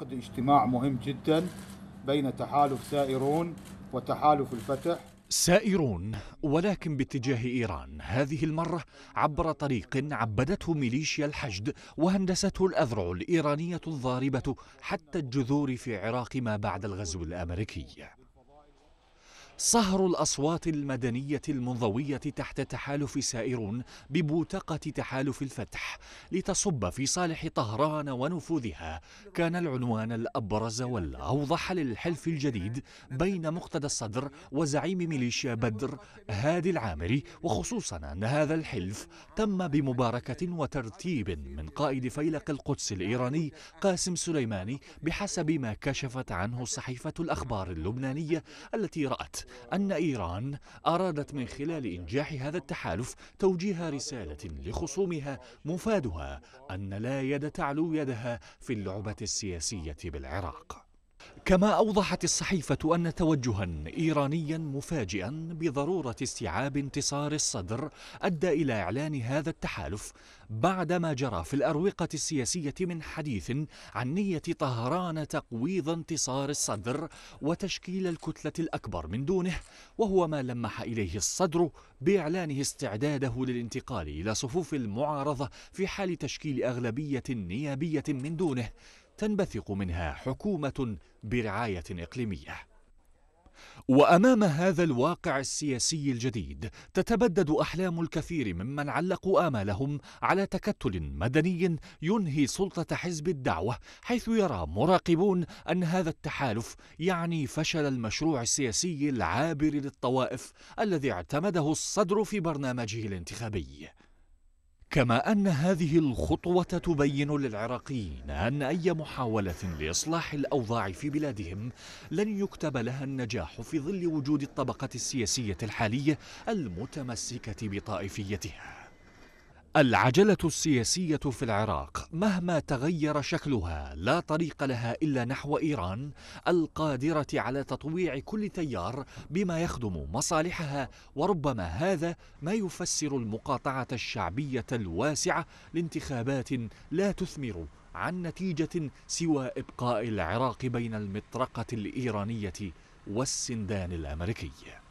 عقد اجتماع مهم جدا بين تحالف سائرون وتحالف الفتح سائرون ولكن باتجاه ايران هذه المره عبر طريق عبدته ميليشيا الحشد وهندسته الاذرع الايرانيه الضاربه حتى الجذور في عراق ما بعد الغزو الامريكي صهر الأصوات المدنية المنضوية تحت تحالف سائرون ببوتقة تحالف الفتح لتصب في صالح طهران ونفوذها كان العنوان الأبرز والأوضح للحلف الجديد بين مقتدى الصدر وزعيم ميليشيا بدر هادي العامري وخصوصا أن هذا الحلف تم بمباركة وترتيب من قائد فيلق القدس الإيراني قاسم سليماني بحسب ما كشفت عنه صحيفة الأخبار اللبنانية التي رأت أن إيران أرادت من خلال إنجاح هذا التحالف توجيه رسالة لخصومها مفادها أن لا يد تعلو يدها في اللعبة السياسية بالعراق كما أوضحت الصحيفة أن توجها إيرانيا مفاجئا بضرورة استيعاب انتصار الصدر أدى إلى إعلان هذا التحالف بعدما جرى في الأروقة السياسية من حديث عن نية طهران تقويض انتصار الصدر وتشكيل الكتلة الأكبر من دونه وهو ما لمح إليه الصدر بإعلانه استعداده للانتقال إلى صفوف المعارضة في حال تشكيل أغلبية نيابية من دونه تنبثق منها حكومة برعاية إقليمية وامام هذا الواقع السياسي الجديد تتبدد احلام الكثير ممن علقوا امالهم على تكتل مدني ينهي سلطه حزب الدعوه حيث يرى مراقبون ان هذا التحالف يعني فشل المشروع السياسي العابر للطوائف الذي اعتمده الصدر في برنامجه الانتخابي كما أن هذه الخطوة تبين للعراقيين أن أي محاولة لإصلاح الأوضاع في بلادهم لن يكتب لها النجاح في ظل وجود الطبقة السياسية الحالية المتمسكة بطائفيتها العجلة السياسية في العراق مهما تغير شكلها لا طريق لها إلا نحو إيران القادرة على تطويع كل تيار بما يخدم مصالحها وربما هذا ما يفسر المقاطعة الشعبية الواسعة لانتخابات لا تثمر عن نتيجة سوى إبقاء العراق بين المطرقة الإيرانية والسندان الأمريكي